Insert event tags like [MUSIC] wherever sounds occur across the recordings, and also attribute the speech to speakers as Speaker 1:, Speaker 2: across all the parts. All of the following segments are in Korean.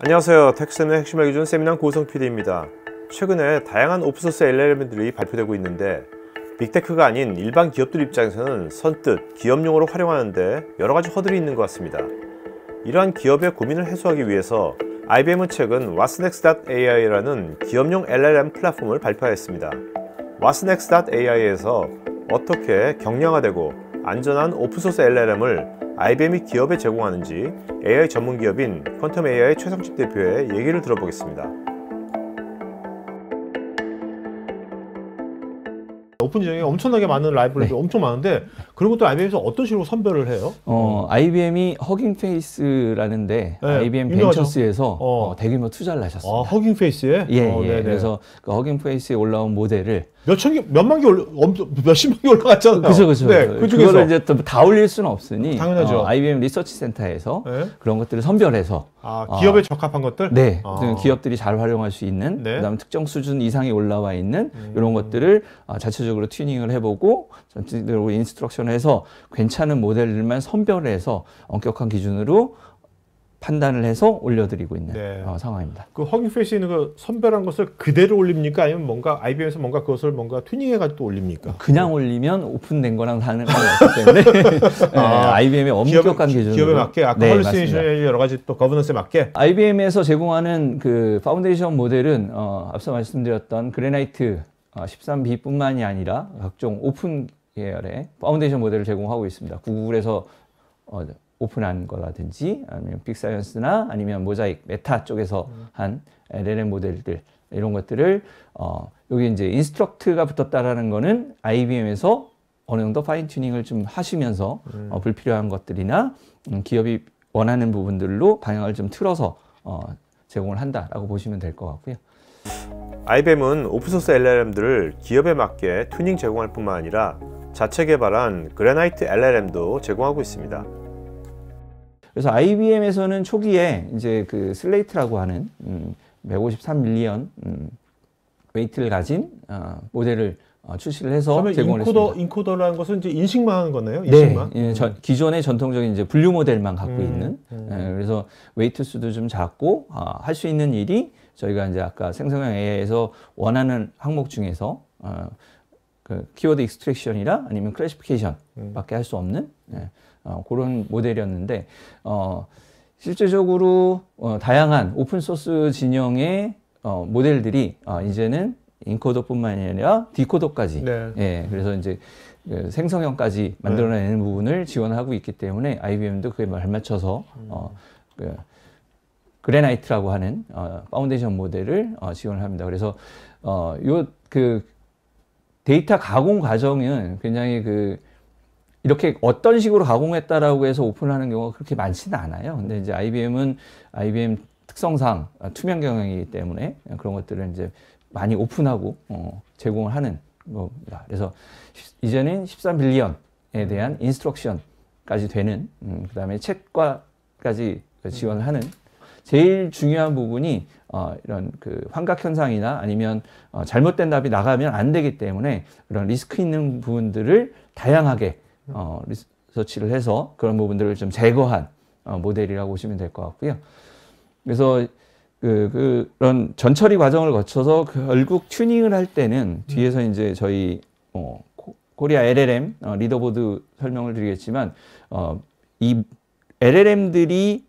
Speaker 1: 안녕하세요. 텍스는 핵심을 기준 세미난 고성 PD입니다. 최근에 다양한 오픈소스 LLM들이 발표되고 있는데 빅테크가 아닌 일반 기업들 입장에서는 선뜻 기업용으로 활용하는데 여러가지 허들이 있는 것 같습니다. 이러한 기업의 고민을 해소하기 위해서 IBM은 최근 watsnext.ai라는 기업용 LLM 플랫폼을 발표하였습니다. watsnext.ai에서 어떻게 경량화되고 안전한 오픈소스 LLM을 IBM이 기업에 제공하는지 AI 전문 기업인 퀀텀 AI 최성집 대표의 얘기를 들어보겠습니다. 오픈 지정에 엄청나게 많은 라이브러리 네. 엄청 많은데 그런 것도 IBM에서 어떤 식으로 선별을 해요? 어, IBM이 허깅페이스라는데 네, IBM 유명하죠. 벤처스에서
Speaker 2: 어. 어, 대규모 투자를 하셨습니다. 아, 허깅페이스에? 예, 어, 예. 그래서 그 허깅페이스에 올라온 모델을
Speaker 1: 몇천 개, 몇만 개 올라, 몇십만 개 올라갔잖아요. 그죠, 그죠. 네, 그 그거를 이제 또 다 올릴
Speaker 2: 수는 없으니. 당연하죠. 어, IBM 리서치 센터에서 네. 그런 것들을 선별해서. 아, 기업에 어, 적합한 것들? 네. 아. 그 기업들이 잘 활용할 수 있는, 네. 그다음 특정 수준 이상이 올라와 있는 음. 이런 것들을 어, 자체적으로 튜닝을 해보고, 전체적으로 인스트럭션 을 해서 괜찮은 모델들만 선별해서 엄격한 기준으로 판단을 해서 올려드리고 있는
Speaker 1: 네. 어, 상황입니다. 그허깅페이스는그 선별한 것을 그대로 올립니까? 아니면 뭔가 IBM에서 뭔가 그것을 뭔가 튜닝해가지고 또 올립니까? 그냥 올리면 오픈된 거랑 다른 건 없기 때문에 [LAUGHS] 네, 아, IBM의 엄격한 기준 기업에 맞게 아까 네, 헐루시네 여러 가지 또 거버넌스에 맞게 IBM에서
Speaker 2: 제공하는 그 파운데이션 모델은 어, 앞서 말씀드렸던 그래나이트 어, 13B뿐만이 아니라 각종 오픈 계열의 파운데이션 모델을 제공하고 있습니다. 구글에서 어, 오픈한 거라든지 아니면 빅사이언스나 아니면 모자익 메타 쪽에서 음. 한 LLM 모델들 이런 것들을 어, 여기 이제 인스트럭트가 붙었다라는 거는 IBM에서 어느 정도 파인 튜닝을 좀 하시면서 음. 어, 불필요한 것들이나 음, 기업이 원하는 부분들로 방향을 좀 틀어서 어, 제공을 한다라고 보시면 될 것 같고요.
Speaker 1: IBM은 오픈소스 LLM들을 기업에 맞게 튜닝 제공할 뿐만 아니라 자체 개발한 그래나이트 LLM도 제공하고 있습니다.
Speaker 2: 그래서 IBM에서는 초기에 이제 그 슬레이트라고 하는 음, 153밀리언 음, 웨이트를 가진 어, 모델을 어, 출시를 해서 제공을 인코더,
Speaker 1: 했습니다. 인코더라는 것은 이제 인식만 하는 거네요. 인식만.
Speaker 2: 네, 예, 음. 전, 기존의 전통적인 이제 분류 모델만 갖고 음, 있는. 음. 예, 그래서 웨이트 수도 좀 작고 어, 아, 할 수 있는 일이 저희가 이제 아까 생성형 AI에서 원하는 항목 중에서 어, 그 키워드 익스트랙션이라 아니면 클래시피케이션밖에 할 수 없는. 예. 어, 그런 모델이었는데 어, 실제적으로 어, 다양한 오픈 소스 진영의 어, 모델들이 어, 이제는 인코더뿐만 아니라 디코더까지 네. 예, 그래서 이제 그 생성형까지 만들어내는 네. 부분을 지원하고 있기 때문에 IBM도 그에 발맞춰서 음. 어, 그, 그레나이트라고 하는 어, 파운데이션 모델을 어, 지원합니다. 을 그래서 어, 요 그 데이터 가공 과정은 굉장히 그 이렇게 어떤 식으로 가공했다라고 해서 오픈하는 경우가 그렇게 많지는 않아요. 근데 이제 IBM은 IBM 특성상 투명 경영이기 때문에 그런 것들을 이제 많이 오픈하고 어, 제공을 하는 겁니다. 그래서 이제는 13빌리언에 대한 인스트럭션까지 되는 음, 그다음에 책과까지 지원을 하는 제일 중요한 부분이 어, 이런 그 환각 현상이나 아니면 어, 잘못된 답이 나가면 안 되기 때문에 그런 리스크 있는 부분들을 다양하게 어, 리서치를 해서 그런 부분들을 좀 제거한 어, 모델이라고 보시면 될 것 같고요. 그래서 그, 그, 그런 전처리 과정을 거쳐서 결국 튜닝을 할 때는 음. 뒤에서 이제 저희 어, 코리아 LLM 어, 리더보드 설명을 드리겠지만 어, 이 LLM들이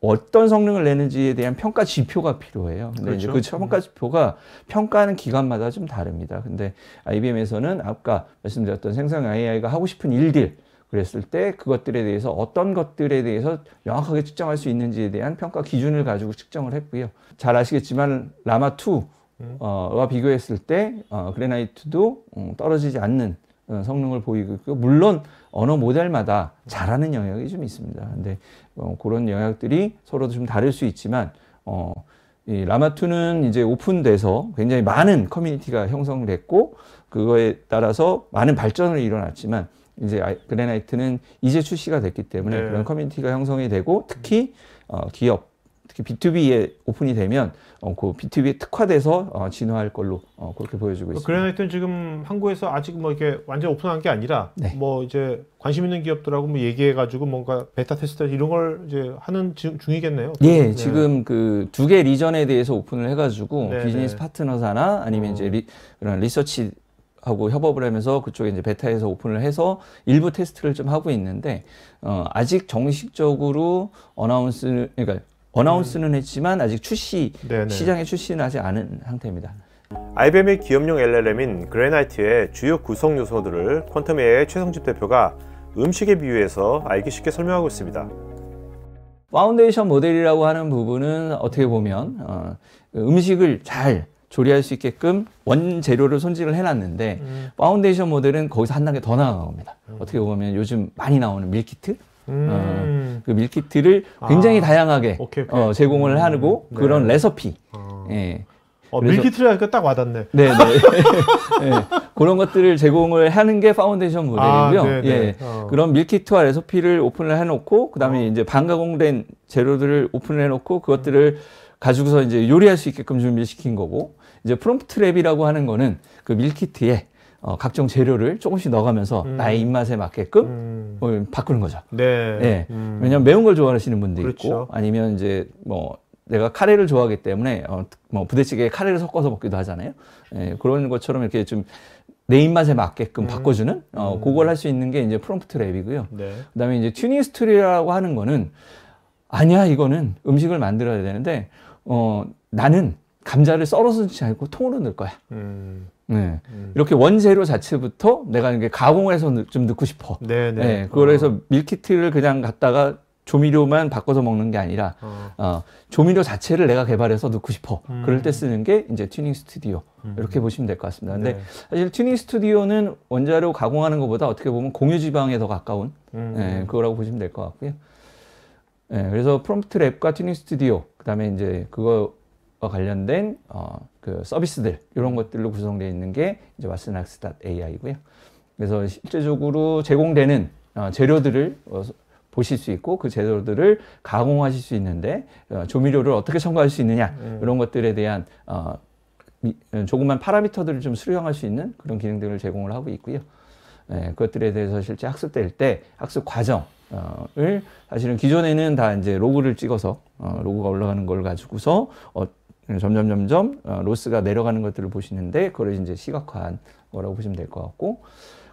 Speaker 2: 어떤 성능을 내는지에 대한 평가 지표가 필요해요. 근데 그렇죠. 이제 그 평가 음. 지표가 평가하는 기관마다 좀 다릅니다. 근데 IBM에서는 아까 말씀드렸던 생성 AI가 하고 싶은 일들 그랬을 때 그것들에 대해서 어떤 것들에 대해서 명확하게 측정할 수 있는지에 대한 평가 기준을 가지고 측정을 했고요. 잘 아시겠지만 라마 2와 음. 어, 비교했을 때 어, 그레나이트도 음, 떨어지지 않는 어, 성능을 보이고 있고 물론 언어 모델마다 잘하는 영역이 좀 있습니다. 근데 어, 그런 영역들이 서로 좀 다를 수 있지만 어, 이 라마2는 이제 오픈돼서 굉장히 많은 커뮤니티가 형성됐고 그거에 따라서 많은 발전을 일어났지만 이제 그레나이트는 이제 출시가 됐기 때문에 네. 그런 커뮤니티가 형성이 되고 특히 어, 기업 특히 B2B에 오픈이 되면 어, 그 BTV에 특화돼서 어, 진화할 걸로 어, 그렇게 보여지고 있습니다.
Speaker 1: 그래나이튼 지금 한국에서 아직 뭐 이렇게 완전 오픈한 게 아니라 네. 뭐 이제 관심 있는 기업들하고 뭐 얘기해가지고 뭔가 베타 테스트 이런 걸 이제 하는 중이겠네요. 예, 네. 지금
Speaker 2: 그 두 개 리전에 대해서 오픈을 해가지고 네, 네. 비즈니스 파트너사나 아니면 어. 이제 리, 리서치 하고 협업을 하면서 그쪽에 이제 베타에서 오픈을 해서 일부 테스트를 좀 하고 있는데 어 아직 정식적으로 어나운스 그러니까 어나운스는 했지만 아직 출시 네네. 시장에 출시는 아직 않은 상태입니다.
Speaker 1: IBM의 기업용 LLM인 그래나이트의 주요 구성 요소들을 퀀텀 의 최성집 대표가 음식에 비유해서 알기 쉽게 설명하고 있습니다.
Speaker 2: 파운데이션 모델이라고 하는 부분은 어떻게 보면 어, 음식을 잘 조리할 수 있게끔 원재료를 손질을 해놨는데 음. 파운데이션 모델은 거기서 한 단계 더 나아갑니다. 음. 어떻게 보면 요즘 많이 나오는 밀키트
Speaker 1: 음. 어,
Speaker 2: 그 밀키트를 굉장히 아. 다양하게 오케이, 오케이. 어, 제공을 음. 하고 네. 그런 레서피. 아. 예. 어, 밀키트를 하니까 딱와닿 네, 네. 네. [LAUGHS] 그런 것들을 제공을 하는 게 파운데이션 아, 모델이고요. 아, 예. 어. 그런 밀키트와 레시피를 오픈을 해놓고, 그 다음에 어. 이제 반가공된 재료들을 오픈을 해놓고, 그것들을 가지고서 이제 요리할 수 있게끔 준비시킨 거고, 이제 프롬프트 랩이라고 하는 거는 그 밀키트에 어, 각종 재료를 조금씩 넣어가면서 음. 나의 입맛에 맞게끔 음. 바꾸는 거죠.
Speaker 1: 네. 네. 음. 왜냐하면 매운
Speaker 2: 걸 좋아하시는 분도 그렇죠. 있고 아니면 이제 뭐 내가 카레를 좋아하기 때문에 어, 뭐 부대찌개에 카레를 섞어서 먹기도 하잖아요. 네, 그런 것처럼 이렇게 좀 내 입맛에 맞게끔 음. 바꿔주는 어, 음. 그걸 할 수 있는 게 이제 프롬프트 랩이고요. 네. 그다음에 이제 튜닝 스트리라고 하는 거는 아니야 이거는 음식을 만들어야 되는데 어, 나는 감자를 썰어서 넣지 않고 통으로 넣을 거야. 음. 네. 음. 이렇게 원재료 자체부터 내가 이게 가공을 해서 좀 넣고 싶어. 네네. 네. 네. 그래서 어. 밀키트를 그냥 갖다가 조미료만 바꿔서 먹는 게 아니라 어. 어. 조미료 자체를 내가 개발해서 넣고 싶어. 음. 그럴 때 쓰는 게 이제 튜닝 스튜디오 음. 이렇게 보시면 될 것 같습니다. 근데 네. 사실 튜닝 스튜디오는 원자료 가공하는 것보다 어떻게 보면 공유 지방에 더 가까운 음. 예, 그거라고 보시면 될 것 같고요. 예, 그래서 프롬프트 랩과 튜닝 스튜디오 그다음에 이제 그거 관련된 어, 그 서비스들 이런 것들로 구성되어 있는 게 이제 왓슨학스.ai고요. 그래서 실제적으로 제공되는 어, 재료들을 어, 보실 수 있고 그 재료들을 가공하실 수 있는데 어, 조미료를 어떻게 첨가할 수 있느냐 음. 이런 것들에 대한 어, 미, 조금만 파라미터들을 좀 수령할 수 있는 그런 기능들을 제공을 하고 있고요. 예, 그것들에 대해서 실제 학습될 때 학습 과정 어, 을 사실은 기존에는 다 이제 로그를 찍어서 어, 로그가 올라가는 걸 가지고서 어, 음, 점점 점점 어, 로스가 내려가는 것들을 보시는데 그걸 이제 시각화한 거라고 보시면 될 것 같고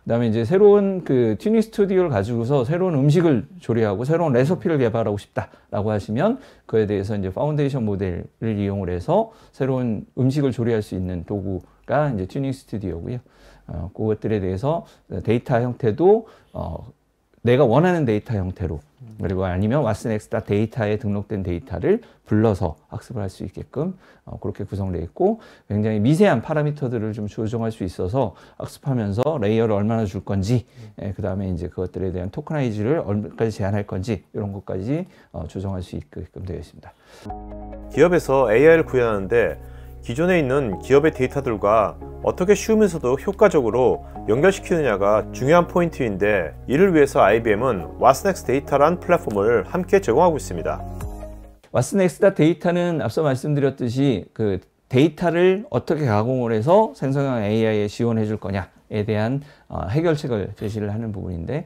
Speaker 2: 그다음에 이제 새로운 그 튜닝 스튜디오를 가지고서 새로운 음식을 조리하고 새로운 레시피를 개발하고 싶다라고 하시면 그에 대해서 이제 파운데이션 모델을 이용을 해서 새로운 음식을 조리할 수 있는 도구가 이제 튜닝 스튜디오고요. 어, 그것들에 대해서 데이터 형태도 어, 내가 원하는 데이터 형태로 그리고 아니면 왓슨엑스다 데이터에 등록된 데이터를 불러서 학습을 할 수 있게끔 어, 그렇게 구성되어 있고 굉장히 미세한 파라미터들을 좀 조정할 수 있어서 학습하면서 레이어를 얼마나 줄 건지 예, 그 다음에 이제 그것들에 대한 토크나이즈를 얼마까지 제한할 건지 이런 것까지 어, 조정할 수 있게끔 되어 있습니다.
Speaker 1: 기업에서 AI를 구현하는데 기존에 있는 기업의 데이터들과 어떻게 쉬우면서도 효과적으로 연결시키느냐가 중요한 포인트인데 이를 위해서 IBM은 What's 왓스넥스 데이터란 플랫폼을 함께 제공하고 있습니다.
Speaker 2: What's 스넥스다 데이터는 앞서 말씀드렸듯이 그 데이터를 어떻게 가공을 해서 생성형 AI에 지원해 줄 거냐에 대한 어, 해결책을 제시를 하는 부분인데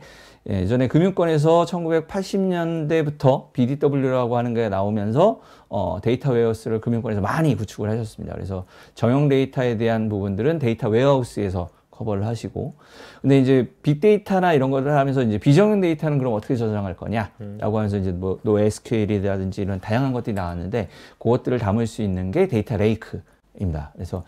Speaker 2: 예, 예전에 금융권에서 1980년대부터 BDW라고 하는 게 나오면서 어, 데이터 웨어스를 금융권에서 많이 구축을 하셨습니다. 그래서 정형 데이터에 대한 부분들은 데이터 웨어하우스에서 커버를 하시고 근데 이제 빅데이터나 이런 것을 하면서 이제 비정형 데이터는 그럼 어떻게 저장할 거냐라고 하면서 이제 뭐 n s q l 이라든지 이런 다양한 것들이 나왔는데 그것들을 담을 수 있는 게 데이터 레이크입니다. 그래서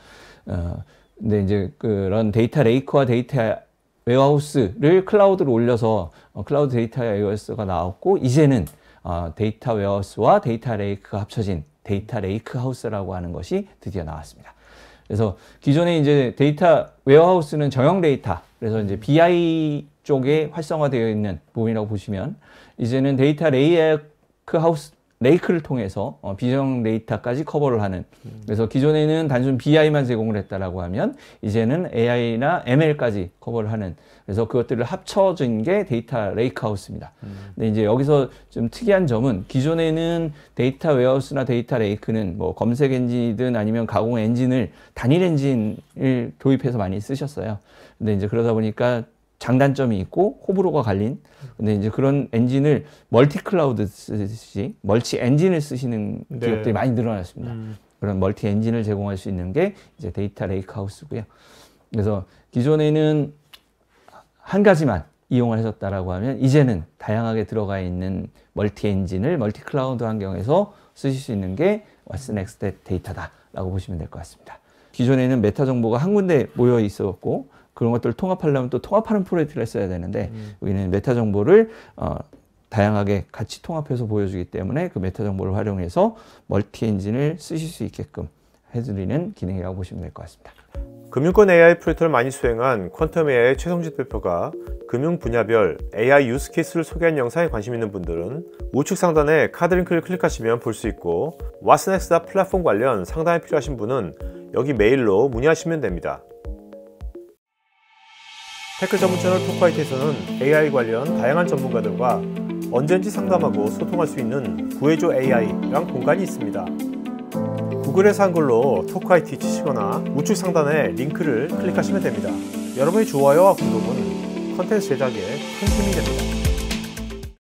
Speaker 2: 어 근데 이제 그런 데이터 레이크와 데이터 웨어하우스를 클라우드로 올려서 어, 클라우드 데이터 웨어하우스가 나왔고 이제는 어, 데이터 웨어하우스와 데이터 레이크가 합쳐진 데이터 레이크 하우스라고 하는 것이 드디어 나왔습니다. 그래서 기존에 이제 데이터 웨어하우스는 정형 데이터 그래서 이제 BI 쪽에 활성화되어 있는 부분이라고 보시면 이제는 데이터 레이크 하우스 레이크를 통해서 어, 비정 데이터까지 커버를 하는 그래서 기존에는 단순 BI만 제공을 했다라고 하면 이제는 AI나 ML까지 커버를 하는 그래서 그것들을 합쳐진 게 데이터 레이크하우스입니다. 음. 근데 이제 여기서 좀 특이한 점은 기존에는 데이터 웨어하우스나 데이터 레이크는 뭐 검색 엔진이든 아니면 가공 엔진을 단일 엔진을 도입해서 많이 쓰셨어요. 근데 이제 그러다 보니까 장단점이 있고 호불호가 갈린 근데 이제 그런 엔진을 멀티 클라우드 쓰시이 멀티 엔진을 쓰시는 네. 기업들이 많이 늘어났습니다. 음. 그런 멀티 엔진을 제공할 수 있는 게 이제 데이터 레이크하우스고요. 그래서 기존에는 한 가지만 이용을 하셨다라고 하면 이제는 다양하게 들어가 있는 멀티 엔진을 멀티 클라우드 환경에서 쓰실 수 있는 게 왓슨 엑스텍 데이터다라고 보시면 될 것 같습니다. 기존에는 메타 정보가 한 군데 모여 있었고 그런 것들을 통합하려면 또 통합하는 프로젝트를 했어야 되는데 음. 여기는 메타 정보를 어, 다양하게 같이 통합해서 보여주기 때문에 그 메타 정보를 활용해서 멀티 엔진을 쓰실 수 있게끔 해드리는 기능이라고 보시면 될 것 같습니다.
Speaker 1: 금융권 AI 프로젝트를 많이 수행한 퀀텀 AI 최성진 대표가 금융 분야별 AI 유스 케이스를 소개한 영상에 관심 있는 분들은 우측 상단에 카드 링크를 클릭하시면 볼 수 있고 왓스엑스다 플랫폼 관련 상담이 필요하신 분은 여기 메일로 문의하시면 됩니다. 해커 전문 채널 톡화이트에서는 AI 관련 다양한 전문가들과 언제든지 상담하고 소통할 수 있는 구해줘 AI란 공간이 있습니다. 구글에서 한글로 톡화이트 치시거나 우측 상단에 링크를 클릭하시면 됩니다. 여러분의 좋아요와 구독은 컨텐츠 제작에 큰 힘이 됩니다.